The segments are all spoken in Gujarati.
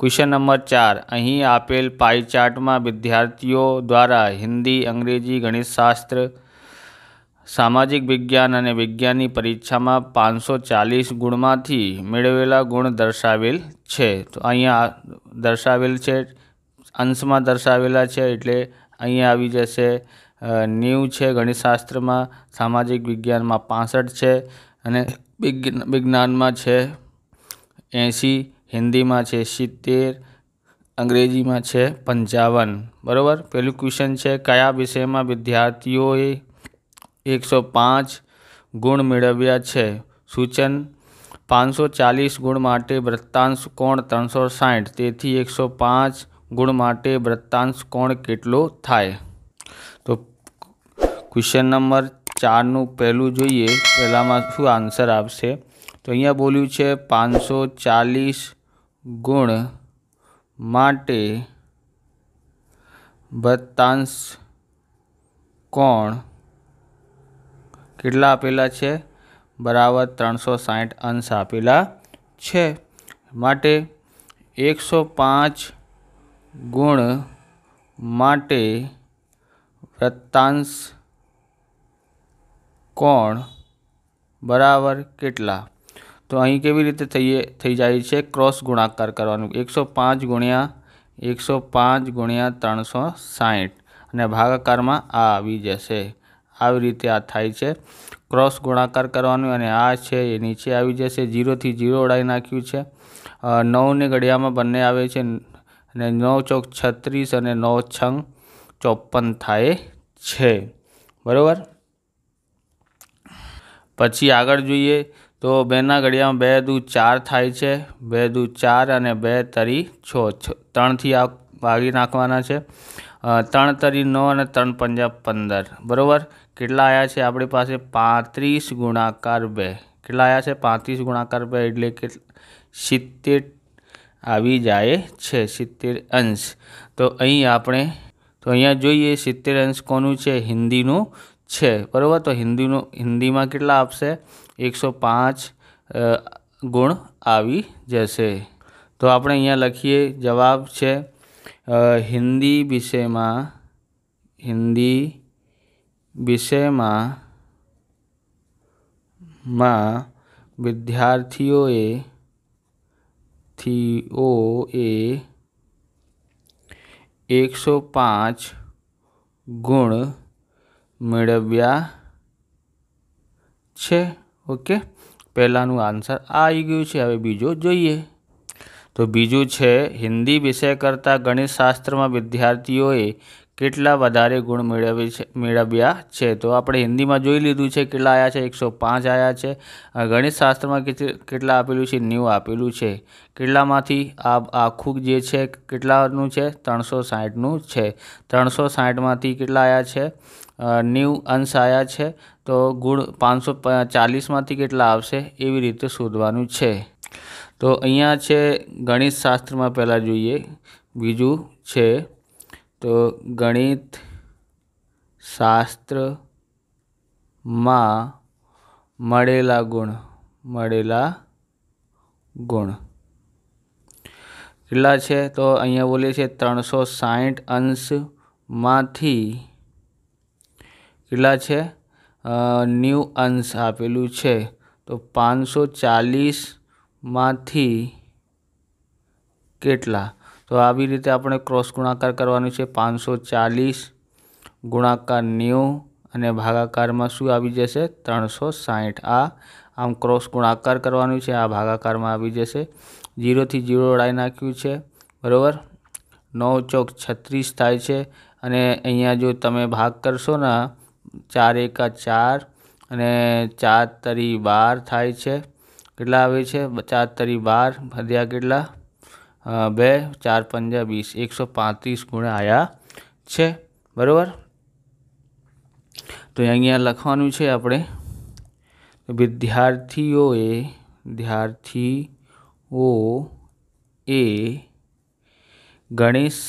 ક્વેશ્ચન નંબર ચાર અહીં આપેલ પાઈ ચાર્ટમાં વિદ્યાર્થીઓ દ્વારા હિન્દી અંગ્રેજી ગણિતશાસ્ત્ર સામાજિક વિજ્ઞાન અને વિજ્ઞાનની પરીક્ષામાં પાંચસો ચાલીસ ગુણમાંથી મેળવેલા ગુણ દર્શાવેલ છે તો અહીંયા દર્શાવેલ છે અંશમાં દર્શાવેલા છે એટલે અહીંયા આવી જશે નેવું છે ગણિતશાસ્ત્રમાં સામાજિક વિજ્ઞાનમાં પાસઠ છે અને વિજ્ઞાનમાં છે એંસી હિન્દીમાં છે સિત્તેર અંગ્રેજીમાં છે પંચાવન બરાબર પહેલું ક્વેશ્ચન છે કયા વિષયમાં વિદ્યાર્થીઓએ એકસો પાંચ ગુણ મેળવ્યા છે સૂચન પાંચસો ચાલીસ ગુણ માટે વૃત્તાંશ કોણ ત્રણસો સાઠ તેથી એકસો પાંચ ગુણ માટે વૃત્તાંશ કોણ કેટલો થાય તો ક્વેશ્ચન નંબર ચારનું પહેલું જોઈએ પહેલામાં શું આન્સર આવશે તો અહીંયા બોલ્યું છે પાંચસો ચાલીસ ગુણ માટે ભત્તાંશ કોણ કેટલા આપેલા છે બરાબર ત્રણસો સાઠ અંશ આપેલા છે માટે એકસો પાંચ ગુણ માટે વૃત્તાંશ કોણ બરાબર કેટલા તો અહીં કેવી રીતે થઈએ થઈ જાય છે ક્રોસ ગુણાકાર કરવાનું એકસો પાંચ ગુણ્યા એકસો પાંચ ગુણ્યા ત્રણસો સાહીઠ અને ભાગાકારમાં આ આવી જશે આવી રીતે આ થાય છે ક્રોસ ગુણાકાર કરવાનું અને આ છે એ નીચે આવી જશે જીરોથી જીરો ઉડાવી નાખ્યું છે નવને ઘડિયામાં બંને આવે છે અને નવ ચોક છત્રીસ અને નવ છંગ ચોપન થાય છે બરાબર પછી આગળ જોઈએ તો બેના ઘડિયામાં બે દૂ ચાર થાય છે બે દૂ ચાર અને બે તરી છ ત્રણથી આ ભાગી નાખવાના છે ત્રણ તરી નવ અને ત્રણ પંજા પંદર બરાબર કેટલા આવ્યા છે આપણી પાસે પાંત્રીસ ગુણાકાર બે કેટલા આવ્યા છે પાંત્રીસ ગુણાકાર બે એટલે કે સિત્તેર આવી જાય છે સિત્તેર અંશ તો અહીં આપણે તો અહીંયા જોઈએ સિત્તેર અંશ કોનું છે હિન્દીનું છે બરાબર તો હિન્દીનું હિન્દીમાં કેટલા આપશે એકસો પાંચ ગુણ આવી જશે તો આપણે અહીંયા લખીએ જવાબ છે હિન્દી વિષયમાં હિન્દી વિષયમાં માં વિદ્યાર્થીઓએ એ એકસો પાંચ ગુણ મેળવ્યા છે ઓકે પહેલાંનું આન્સર આ આવી ગયું છે હવે બીજો જોઈએ તો બીજું છે હિન્દી વિષય કરતાં ગણિતશાસ્ત્રમાં વિદ્યાર્થીઓએ કેટલા વધારે ગુણ મેળવી છે મેળવ્યા છે તો આપણે હિન્દીમાં જોઈ લીધું છે કેટલા આવ્યા છે એકસો પાંચ આવ્યા છે ગણિતશાસ્ત્રમાં કેટલા આપેલું છે ન્યૂ આપેલું છે કેટલામાંથી આ આખું જે છે કેટલાનું છે ત્રણસો સાઠનું છે ત્રણસો સાહીઠમાંથી કેટલા આવ્યા છે ન્યૂ અંશ આવ્યા છે તો ગુણ પાંચસો ચાલીસમાંથી કેટલા આવશે એવી રીતે શોધવાનું છે તો અહીંયા છે ગણિત શાસ્ત્રમાં પહેલાં જોઈએ બીજું છે તો ગણિત શાસ્ત્રમાં મળેલા ગુણ મળેલા ગુણ કેટલા છે તો અહીંયા બોલીએ છીએ ત્રણસો સાઠ અંશમાંથી કેટલા છે ન્યૂ અંશ આપેલું છે તો પાંચસો ચાલીસમાંથી કેટલા તો આવી રીતે આપણે ક્રોસ ગુણાકાર કરવાનું છે પાંચસો ચાલીસ ગુણાકાર ન્યૂ અને ભાગાકારમાં શું આવી જશે ત્રણસો સાહીઠ આ આમ ક્રોસ ગુણાકાર કરવાનું છે આ ભાગાકારમાં આવી જશે જીરોથી જીરો ઉડાવી નાખ્યું છે બરાબર નવ ચોક છત્રીસ થાય છે અને અહીંયા જો તમે ભાગ કરશો ને ચાર એકા ચાર અને ચાર તરી બાર થાય છે કેટલા આવે છે ચાર તરી બાર ભાગ્યા કેટલા બે ચાર પંજા વીસ એકસો પાંત્રીસ ગુણ આવ્યા છે બરાબર તો અહીંયા લખવાનું છે આપણે વિદ્યાર્થીઓએ વિદ્યાર્થીઓ એ ગણેશ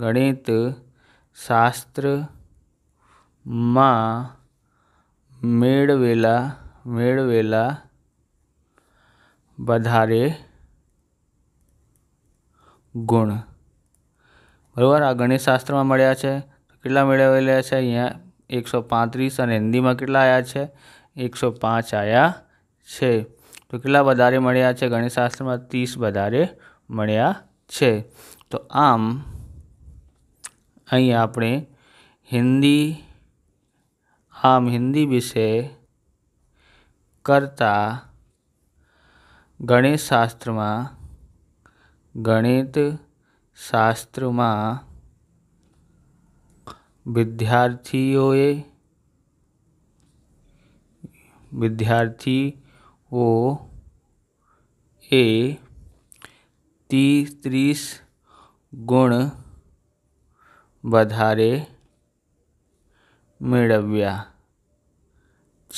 ગણિત શાસ્ત્ર માં મેળવેલા મેળવેલા વધારે ગુણ બરાબર આ ગણિતશાસ્ત્રમાં મળ્યા છે કેટલા મેળવેલા છે અહીંયા એકસો પાંત્રીસ અને હિન્દીમાં કેટલા આવ્યા છે એકસો પાંચ આવ્યા છે તો કેટલા વધારે મળ્યા છે ગણિતશાસ્ત્રમાં ત્રીસ વધારે મળ્યા છે તો આમ અહીં આપણે હિન્દી आम हिंदी विषय करता गणित शास्त्र में गणित शास्त्र में विद्यार्थीए विद्यार्थी ओ ए तीस गुण बधारे મેળવ્યા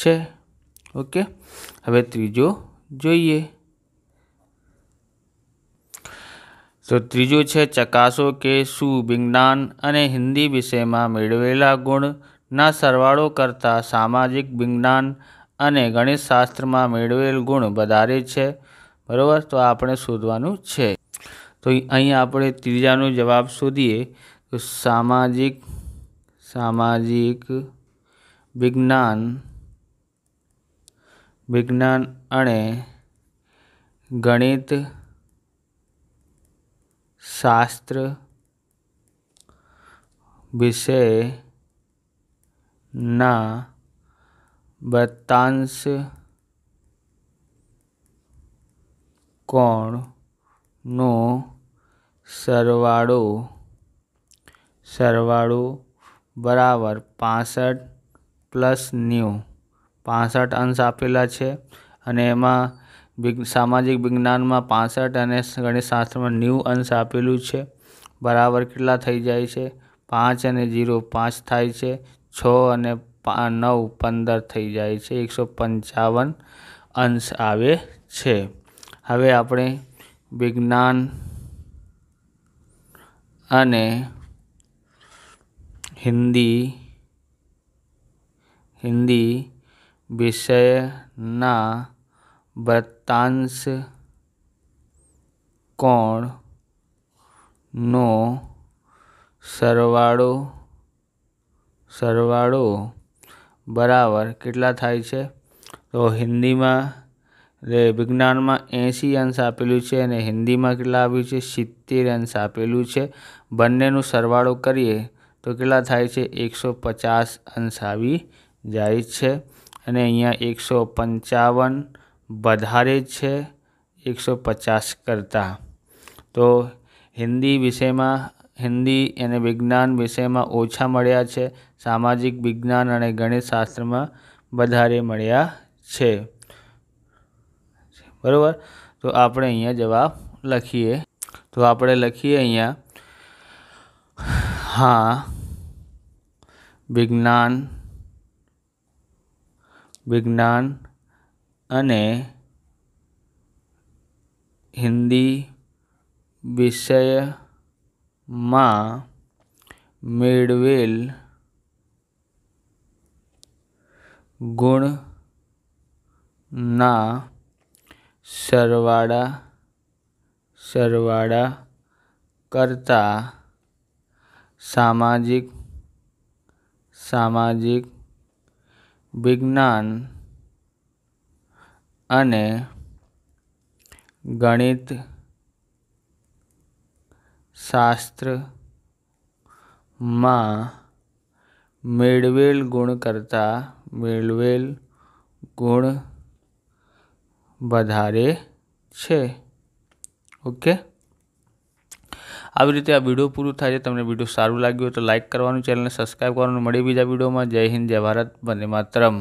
છે ઓકે હવે ત્રીજો જોઈએ તો ત્રીજો છે ચકાસો કે શું વિજ્ઞાન અને હિન્દી વિષયમાં મેળવેલા ગુણના સરવાળો કરતાં સામાજિક વિજ્ઞાન અને ગણિતશાસ્ત્રમાં મેળવેલ ગુણ વધારે છે બરાબર તો આપણે શોધવાનું છે તો અહીં આપણે ત્રીજાનો જવાબ શોધીએ તો સામાજિક सामाजिक विज्ञान વિજ્ઞાન અને ગણિત શાસ્ત્ર વિષયના બતાંશ કોણનો સરવાળો સરવાળો બરાબર પાંસઠ પ્લસ ન્યૂ પાંસઠ અંશ આપેલા છે અને એમાં સામાજિક વિજ્ઞાનમાં પાંસઠ અને ગણિતશાસ્ત્રમાં ન્યૂ અંશ આપેલું છે બરાબર કેટલા થઈ જાય છે પાંચ અને ઝીરો પાંચ થાય છે છ અને નવ પંદર થઈ જાય છે એકસો પંચાવન અંશ આવે છે હવે આપણે વિજ્ઞાન અને હિન્દી હિન્દી વિષયના વાર્તાંશ કોણનો સરવાળો સરવાળો બરાબર કેટલા થાય છે તો હિન્દીમાં વિજ્ઞાનમાં એંસી અંશ આપેલું છે અને હિન્દીમાં કેટલા આવ્યું છે સિત્તેર અંશ આપેલું છે બંનેનું સરવાળો કરીએ તો કેટલા થાય છે એકસો પચાસ અંશ આવી જાય છે અને અહીંયા એકસો પંચાવન વધારે છે એકસો પચાસ કરતાં તો હિન્દી વિષયમાં હિન્દી અને વિજ્ઞાન વિષયમાં ઓછા મળ્યા છે સામાજિક વિજ્ઞાન અને ગણિતશાસ્ત્રમાં વધારે મળ્યા છે બરાબર તો આપણે અહીંયા જવાબ લખીએ તો આપણે લખીએ અહીંયા હા વિજ્ઞાન વિજ્ઞાન અને હિન્દી વિષયમાં મેળવેલ ગુણના સરવાળા સરવાળા કરતાં સામાજિક સામાજિક વિજ્ઞાન અને ગણિત શાસ્ત્રમાં મેળવેલ ગુણ કરતાં મેળવેલ ગુણ વધારે છે ઓકે આવી રીતે આ વિડીયો પૂરું થાય છે તમને વિડીયો સારું લાગ્યું હોય તો લાઇક કરવાનું ચેનલને સબસ્ક્રાઈબ કરવાનું મળી બીજા વિડીયોમાં જય હિન્દ જય ભારત વંદે માતરમ